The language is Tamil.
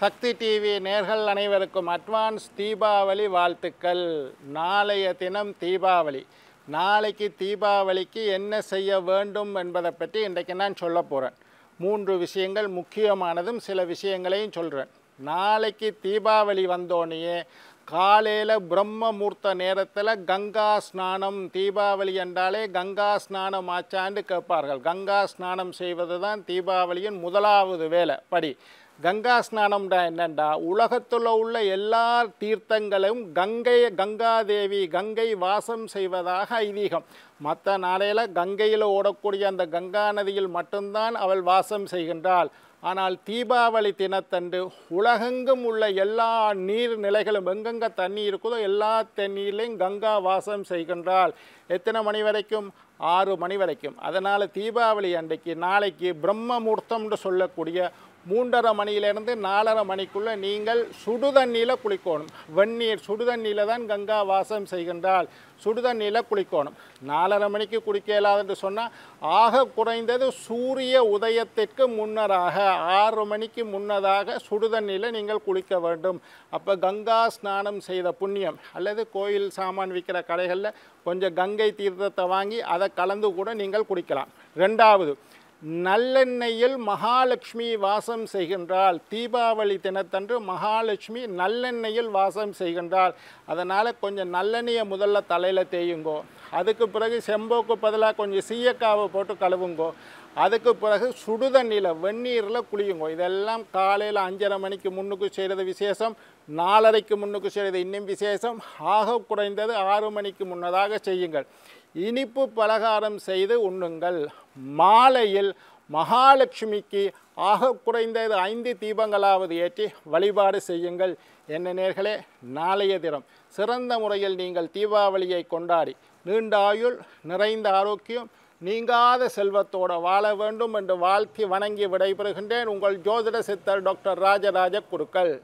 சக்தி டிவி நேர்கள் அனைவருக்கும் அட்வான்ஸ் தீபாவளி வாழ்த்துக்கள் நாளைய தினம் தீபாவளி நாளைக்கு தீபாவளிக்கு என்ன செய்ய வேண்டும் என்பதை பற்றி இன்றைக்கு நான் சொல்ல போகிறேன் மூன்று விஷயங்கள் முக்கியமானதும் சில விஷயங்களையும் சொல்கிறேன் நாளைக்கு தீபாவளி வந்தோடனே காலையில் பிரம்மமூர்த்த நேரத்தில் கங்கா ஸ்நானம் தீபாவளி என்றாலே கங்கா ஸ்நானம் ஆச்சான்னு கேட்பார்கள் கங்கா ஸ்நானம் செய்வது தான் தீபாவளியின் முதலாவது வேலை படி கங்கா ஸ்நானம்டா என்னண்டா உலகத்தில் உள்ள எல்லா தீர்த்தங்களும் கங்கை கங்காதேவி கங்கை வாசம் செய்வதாக ஐதீகம் மற்ற நாளையில் கங்கையில் ஓடக்கூடிய அந்த கங்கா நதியில் மட்டும்தான் அவள் வாசம் செய்கின்றாள் ஆனால் தீபாவளி தினத்தன்று உலகெங்கும் உள்ள எல்லா நீர்நிலைகளும் எங்கெங்கே தண்ணி இருக்குதோ எல்லா தண்ணீர்லேயும் கங்கா வாசம் செய்கின்றாள் எத்தனை மணி வரைக்கும் ஆறு மணி வரைக்கும் அதனால் தீபாவளி அன்றைக்கு நாளைக்கு பிரம்ம சொல்லக்கூடிய மூன்றரை மணியிலேருந்து நாலரை மணிக்குள்ளே நீங்கள் சுடுதண்ணியில் குளிக்கணும் வெந்நீர் சுடுதண்ணியில் தான் கங்கா வாசம் செய்கின்றால் சுடுதண்ணியில் குளிக்கணும் நாலரை மணிக்கு குளிக்க இயலாதுன்னு சொன்னால் ஆக குறைந்தது சூரிய உதயத்திற்கு முன்னராக ஆறு மணிக்கு முன்னதாக சுடுதண்ணியில் நீங்கள் குளிக்க வேண்டும் அப்போ கங்கா ஸ்நானம் செய்த புண்ணியம் அல்லது கோயில் சாமான் விற்கிற கடைகளில் கொஞ்சம் கங்கை தீர்த்தத்தை வாங்கி அதை கலந்து கூட நீங்கள் குடிக்கலாம் ரெண்டாவது நல்லெண்ணெயில் மகாலட்சுமி வாசம் செய்கின்றாள் தீபாவளி தினத்தன்று மகாலட்சுமி நல்லெண்ணெயில் வாசம் செய்கின்றாள் அதனால் கொஞ்சம் நல்லெண்ணெயை முதல்ல தலையில் தேயுங்கோ அதுக்கு பிறகு செம்போக்கு பதிலாக கொஞ்சம் சீயக்காவை போட்டு கழுவுங்கோ அதுக்கு பிறகு சுடு தண்ணியில் வெந்நீரில் குளியுங்கோ இதெல்லாம் காலையில் அஞ்சரை மணிக்கு முன்னுக்கு செய்கிறது விசேஷம் நாலரைக்கு முன்னுக்கு செய்கிறது இன்னும் விசேஷம் ஆக குறைந்தது ஆறு மணிக்கு முன்னதாக செய்யுங்கள் இனிப்பு பலகாரம் செய்து உண்ணுங்கள் மாலையில் மகாலட்சுமிக்கு ஆக குறைந்தது ஐந்து தீபங்களாவது ஏற்றி வழிபாடு செய்யுங்கள் என்ன நேர்களே நாளைய தினம் சிறந்த முறையில் நீங்கள் தீபாவளியை கொண்டாடி நீண்ட ஆயுள் நிறைந்த ஆரோக்கியம் நீங்காத செல்வத்தோடு வாழ வேண்டும் என்று வாழ்த்தி வணங்கி விடைபெறுகின்றேன் உங்கள் ஜோதிட சித்தர் டாக்டர் ராஜராஜ குருக்கள்